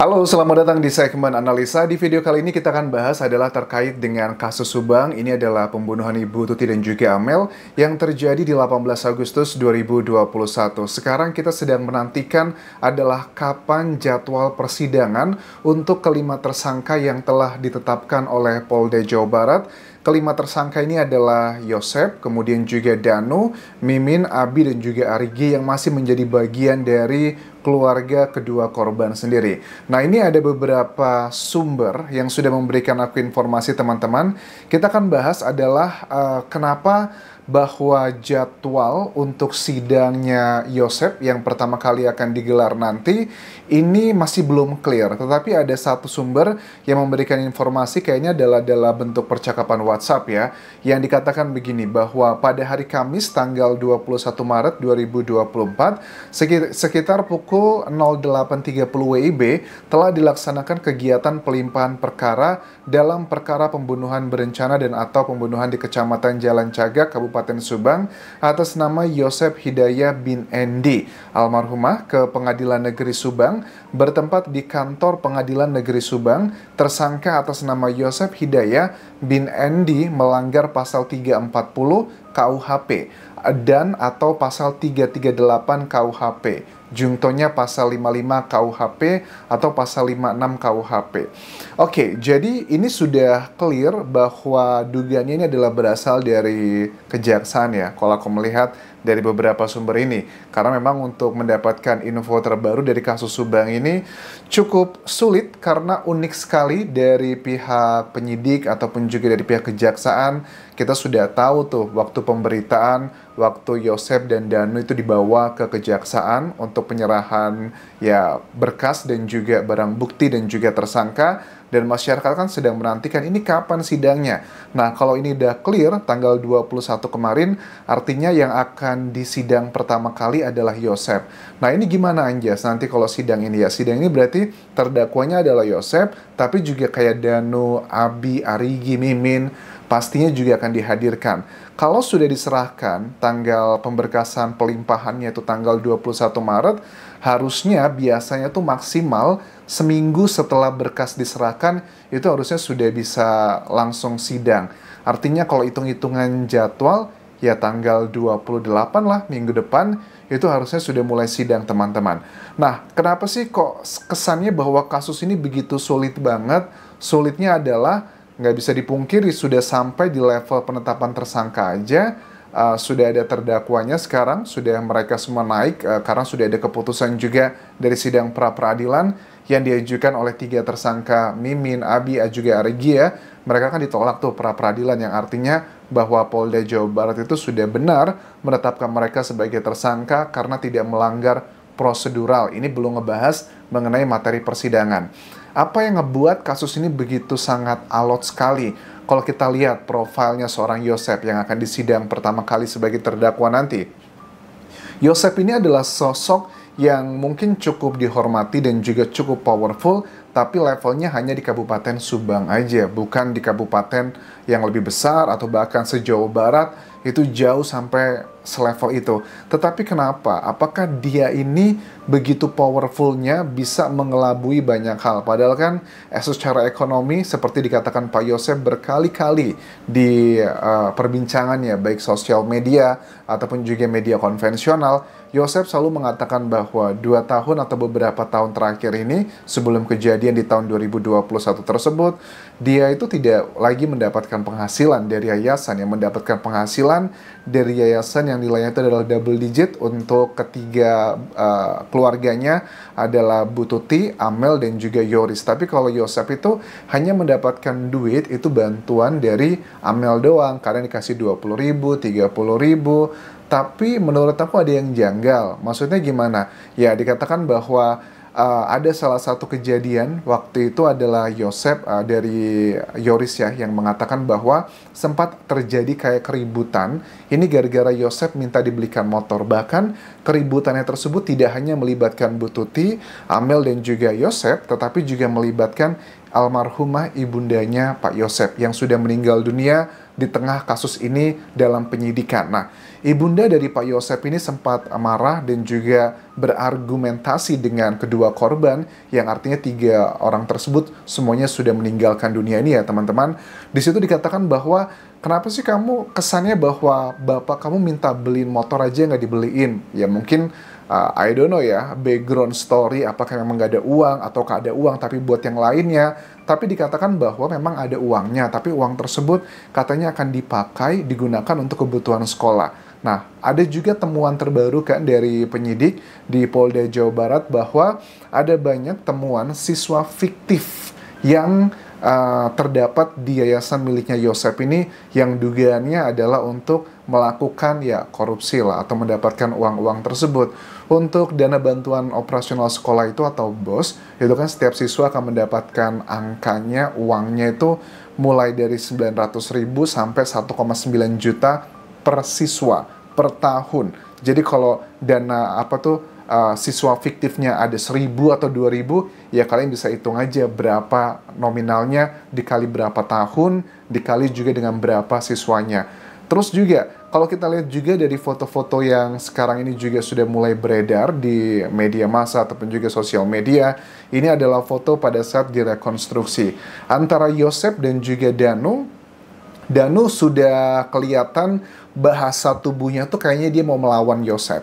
Halo, selamat datang di segmen analisa. Di video kali ini kita akan bahas adalah terkait dengan kasus Subang. Ini adalah pembunuhan Ibu Tuti dan juga Amel yang terjadi di 18 Agustus 2021. Sekarang kita sedang menantikan adalah kapan jadwal persidangan untuk kelima tersangka yang telah ditetapkan oleh Polda Jawa Barat Kelima tersangka ini adalah Yosep, kemudian juga Danu, Mimin, Abi, dan juga Arigi yang masih menjadi bagian dari keluarga kedua korban sendiri. Nah ini ada beberapa sumber yang sudah memberikan aku informasi teman-teman. Kita akan bahas adalah uh, kenapa bahwa jadwal untuk sidangnya Yosef yang pertama kali akan digelar nanti ini masih belum clear. Tetapi ada satu sumber yang memberikan informasi kayaknya adalah dalam bentuk percakapan WhatsApp ya, yang dikatakan begini bahwa pada hari Kamis tanggal 21 Maret 2024 sekitar pukul 08.30 WIB telah dilaksanakan kegiatan pelimpahan perkara dalam perkara pembunuhan berencana dan atau pembunuhan di Kecamatan Jalan Cagak Kabupaten Kabupaten Subang atas nama Yosep Hidayah bin Endi almarhumah ke Pengadilan Negeri Subang bertempat di kantor Pengadilan Negeri Subang tersangka atas nama Yosep Hidayah bin Endi melanggar pasal 340 KUHP dan atau pasal 338 KUHP jungtonya pasal 55 KUHP atau pasal 56 KUHP. Oke, jadi ini sudah clear bahwa dugaannya ini adalah berasal dari kejaksaan ya, kalau aku melihat dari beberapa sumber ini. Karena memang untuk mendapatkan info terbaru dari kasus Subang ini cukup sulit karena unik sekali dari pihak penyidik ataupun juga dari pihak kejaksaan. Kita sudah tahu tuh waktu pemberitaan, waktu Yosef dan Danu itu dibawa ke kejaksaan untuk untuk penyerahan ya berkas dan juga barang bukti dan juga tersangka dan masyarakat kan sedang menantikan ini kapan sidangnya. Nah, kalau ini udah clear tanggal 21 kemarin, artinya yang akan disidang pertama kali adalah Yosep. Nah, ini gimana Anjas nanti kalau sidang ini ya? Sidang ini berarti terdakwanya adalah Yosep, tapi juga kayak Danu, Abi, Arigi, Mimin, pastinya juga akan dihadirkan. Kalau sudah diserahkan tanggal pemberkasan pelimpahannya itu tanggal 21 Maret, harusnya biasanya itu maksimal seminggu setelah berkas diserahkan itu harusnya sudah bisa langsung sidang. Artinya kalau hitung-hitungan jadwal ya tanggal 28 lah minggu depan itu harusnya sudah mulai sidang teman-teman. Nah, kenapa sih kok kesannya bahwa kasus ini begitu sulit banget? Sulitnya adalah nggak bisa dipungkiri sudah sampai di level penetapan tersangka aja uh, sudah ada terdakwanya sekarang, sudah mereka semua naik uh, karena sudah ada keputusan juga dari sidang pra peradilan yang diajukan oleh tiga tersangka Mimin, Abi, juga ya Mereka kan ditolak tuh pra peradilan yang artinya bahwa Polda Jawa Barat itu sudah benar menetapkan mereka sebagai tersangka karena tidak melanggar prosedural. Ini belum ngebahas mengenai materi persidangan. Apa yang ngebuat kasus ini begitu sangat alot sekali? Kalau kita lihat profilnya seorang Yosep yang akan disidang pertama kali sebagai terdakwa nanti. Yosep ini adalah sosok yang mungkin cukup dihormati dan juga cukup powerful, tapi levelnya hanya di Kabupaten Subang aja, bukan di kabupaten yang lebih besar atau bahkan sejauh barat itu jauh sampai selevel itu. Tetapi kenapa? Apakah dia ini begitu powerfulnya bisa mengelabui banyak hal? Padahal kan Asus eh, secara ekonomi seperti dikatakan Pak Yosef berkali-kali di uh, perbincangannya baik sosial media ataupun juga media konvensional, Yosef selalu mengatakan bahwa dua tahun atau beberapa tahun terakhir ini sebelum kejadian di tahun 2021 tersebut, dia itu tidak lagi mendapatkan penghasilan dari yayasan yang mendapatkan penghasilan dari yayasan yang nilainya itu adalah double digit untuk ketiga uh, keluarganya adalah Bututi, Amel dan juga Yoris. Tapi kalau Yosef itu hanya mendapatkan duit itu bantuan dari Amel doang karena dikasih dua puluh ribu, tiga puluh ribu. Tapi menurut aku ada yang janggal. Maksudnya gimana? Ya dikatakan bahwa uh, ada salah satu kejadian waktu itu adalah Yosef uh, eh, dari Yoris ya yang mengatakan bahwa sempat terjadi kayak keributan ini gara-gara Yosef minta dibelikan motor bahkan keributannya tersebut tidak hanya melibatkan Bututi, Amel dan juga Yosef tetapi juga melibatkan almarhumah ibundanya Pak Yosep yang sudah meninggal dunia di tengah kasus ini dalam penyidikan. Nah, ibunda dari Pak Yosep ini sempat marah dan juga berargumentasi dengan kedua korban yang artinya tiga orang tersebut semuanya sudah meninggalkan dunia ini ya teman-teman. Di situ dikatakan bahwa kenapa sih kamu kesannya bahwa bapak kamu minta beliin motor aja nggak dibeliin? Ya mungkin uh, I don't know ya background story apakah memang gak ada uang atau gak ada uang tapi buat yang lainnya tapi dikatakan bahwa memang ada uangnya tapi uang tersebut katanya akan dipakai digunakan untuk kebutuhan sekolah nah ada juga temuan terbaru kan dari penyidik di Polda Jawa Barat bahwa ada banyak temuan siswa fiktif yang uh, terdapat di yayasan miliknya Yosep ini yang dugaannya adalah untuk melakukan ya korupsi lah atau mendapatkan uang-uang tersebut. Untuk dana bantuan operasional sekolah itu atau BOS, itu kan setiap siswa akan mendapatkan angkanya, uangnya itu mulai dari 900 ribu sampai 1,9 juta per siswa per tahun. Jadi kalau dana apa tuh uh, siswa fiktifnya ada 1000 atau 2000, ya kalian bisa hitung aja berapa nominalnya dikali berapa tahun, dikali juga dengan berapa siswanya. Terus juga kalau kita lihat juga dari foto-foto yang sekarang ini juga sudah mulai beredar di media massa ataupun juga sosial media, ini adalah foto pada saat direkonstruksi antara Yosep dan juga Danu. Danu sudah kelihatan bahasa tubuhnya tuh kayaknya dia mau melawan Yosep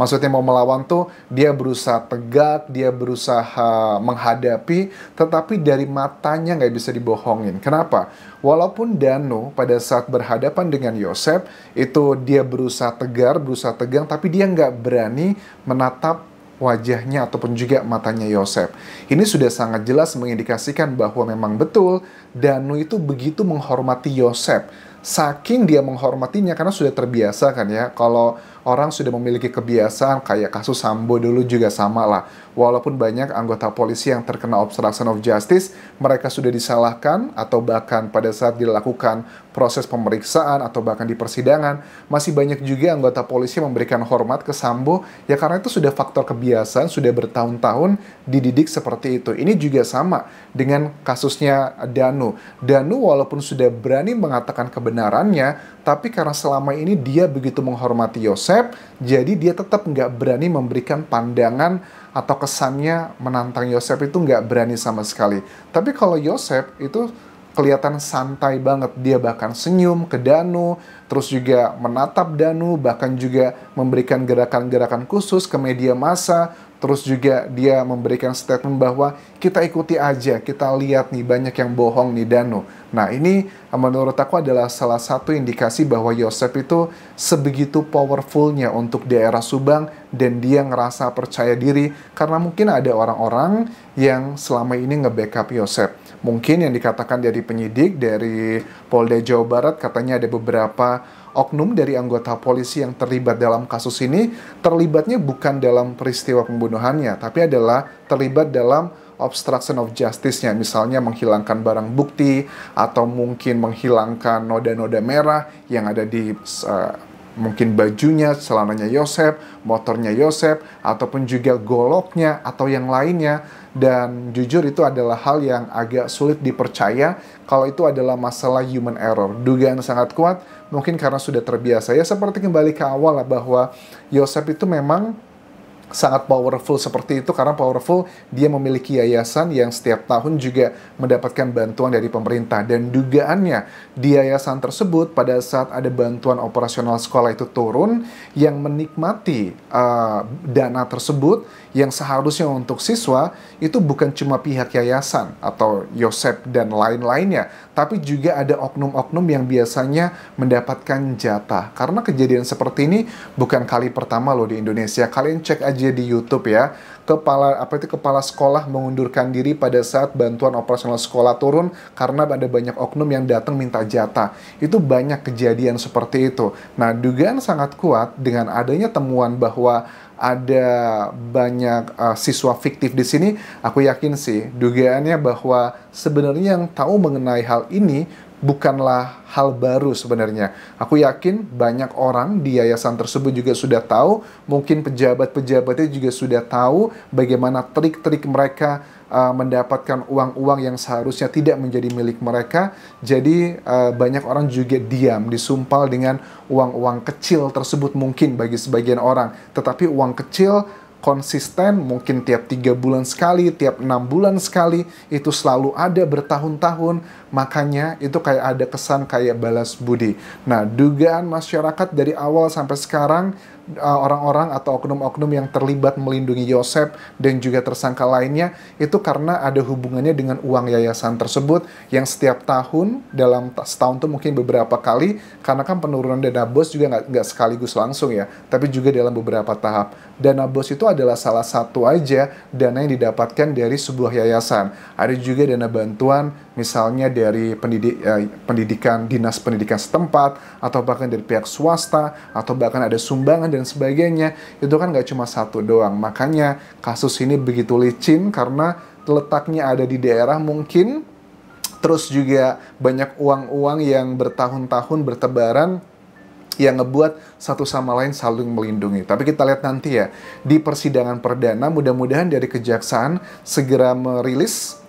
Maksudnya mau melawan tuh dia berusaha tegak, dia berusaha menghadapi, tetapi dari matanya nggak bisa dibohongin. Kenapa? Walaupun Danu pada saat berhadapan dengan Yosef itu dia berusaha tegar, berusaha tegang, tapi dia nggak berani menatap wajahnya ataupun juga matanya Yosef. Ini sudah sangat jelas mengindikasikan bahwa memang betul Danu itu begitu menghormati Yosef saking dia menghormatinya karena sudah terbiasa kan ya kalau orang sudah memiliki kebiasaan kayak kasus Sambo dulu juga sama lah walaupun banyak anggota polisi yang terkena obstruction of justice, mereka sudah disalahkan atau bahkan pada saat dilakukan proses pemeriksaan atau bahkan di persidangan, masih banyak juga anggota polisi memberikan hormat ke Sambo, ya karena itu sudah faktor kebiasaan, sudah bertahun-tahun dididik seperti itu. Ini juga sama dengan kasusnya Danu. Danu walaupun sudah berani mengatakan kebenarannya, tapi karena selama ini dia begitu menghormati Yosep, jadi dia tetap nggak berani memberikan pandangan atau kesannya menantang Yosef itu nggak berani sama sekali. Tapi kalau Yosef itu kelihatan santai banget. Dia bahkan senyum ke Danu, terus juga menatap Danu, bahkan juga memberikan gerakan-gerakan khusus ke media massa, Terus juga dia memberikan statement bahwa kita ikuti aja, kita lihat nih banyak yang bohong nih Danu. Nah ini menurut aku adalah salah satu indikasi bahwa Yosef itu sebegitu powerfulnya untuk daerah Subang dan dia ngerasa percaya diri karena mungkin ada orang-orang yang selama ini nge-backup Yosef. Mungkin yang dikatakan dari penyidik dari Polda Jawa Barat katanya ada beberapa oknum dari anggota polisi yang terlibat dalam kasus ini terlibatnya bukan dalam peristiwa pembunuhannya, tapi adalah terlibat dalam obstruction of justice-nya, misalnya menghilangkan barang bukti atau mungkin menghilangkan noda-noda merah yang ada di uh, mungkin bajunya, celananya Yosep, motornya Yosep, ataupun juga goloknya atau yang lainnya dan jujur itu adalah hal yang agak sulit dipercaya kalau itu adalah masalah human error. Dugaan sangat kuat mungkin karena sudah terbiasa ya seperti kembali ke awal lah bahwa Yosef itu memang sangat powerful seperti itu karena powerful dia memiliki yayasan yang setiap tahun juga mendapatkan bantuan dari pemerintah dan dugaannya di yayasan tersebut pada saat ada bantuan operasional sekolah itu turun yang menikmati uh, dana tersebut yang seharusnya untuk siswa itu bukan cuma pihak yayasan atau Yosep dan lain-lainnya tapi juga ada oknum-oknum yang biasanya mendapatkan jatah karena kejadian seperti ini bukan kali pertama loh di Indonesia kalian cek aja aja di YouTube ya. Kepala apa itu kepala sekolah mengundurkan diri pada saat bantuan operasional sekolah turun karena ada banyak oknum yang datang minta jatah. Itu banyak kejadian seperti itu. Nah, dugaan sangat kuat dengan adanya temuan bahwa ada banyak uh, siswa fiktif di sini, aku yakin sih dugaannya bahwa sebenarnya yang tahu mengenai hal ini bukanlah hal baru sebenarnya. Aku yakin banyak orang di yayasan tersebut juga sudah tahu, mungkin pejabat-pejabatnya juga sudah tahu bagaimana trik-trik mereka uh, mendapatkan uang-uang yang seharusnya tidak menjadi milik mereka. Jadi uh, banyak orang juga diam, disumpal dengan uang-uang kecil tersebut mungkin bagi sebagian orang. Tetapi uang kecil konsisten mungkin tiap tiga bulan sekali, tiap enam bulan sekali itu selalu ada bertahun-tahun makanya itu kayak ada kesan kayak balas budi. Nah dugaan masyarakat dari awal sampai sekarang Uh, orang-orang atau oknum-oknum yang terlibat melindungi Yosef dan juga tersangka lainnya itu karena ada hubungannya dengan uang yayasan tersebut yang setiap tahun dalam setahun itu mungkin beberapa kali karena kan penurunan dana bos juga nggak nggak sekaligus langsung ya tapi juga dalam beberapa tahap dana bos itu adalah salah satu aja dana yang didapatkan dari sebuah yayasan ada juga dana bantuan misalnya dari pendidik, eh, pendidikan dinas pendidikan setempat atau bahkan dari pihak swasta atau bahkan ada sumbangan dan dan sebagainya itu kan nggak cuma satu doang makanya kasus ini begitu licin karena letaknya ada di daerah mungkin terus juga banyak uang-uang yang bertahun-tahun bertebaran yang ngebuat satu sama lain saling melindungi. Tapi kita lihat nanti ya, di persidangan perdana mudah-mudahan dari kejaksaan segera merilis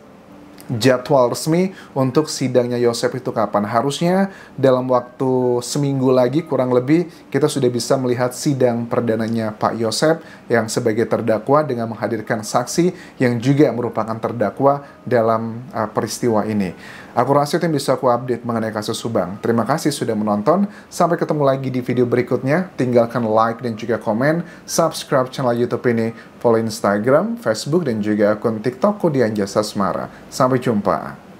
jadwal resmi untuk sidangnya Yosef itu kapan. Harusnya dalam waktu seminggu lagi kurang lebih kita sudah bisa melihat sidang perdananya Pak Yosef yang sebagai terdakwa dengan menghadirkan saksi yang juga merupakan terdakwa dalam uh, peristiwa ini. Aku rasa yang bisa aku update mengenai kasus Subang. Terima kasih sudah menonton. Sampai ketemu lagi di video berikutnya. Tinggalkan like dan juga komen. Subscribe channel YouTube ini Follow Instagram, Facebook, dan juga akun TikTokku di Anjasa Semara. Sampai jumpa.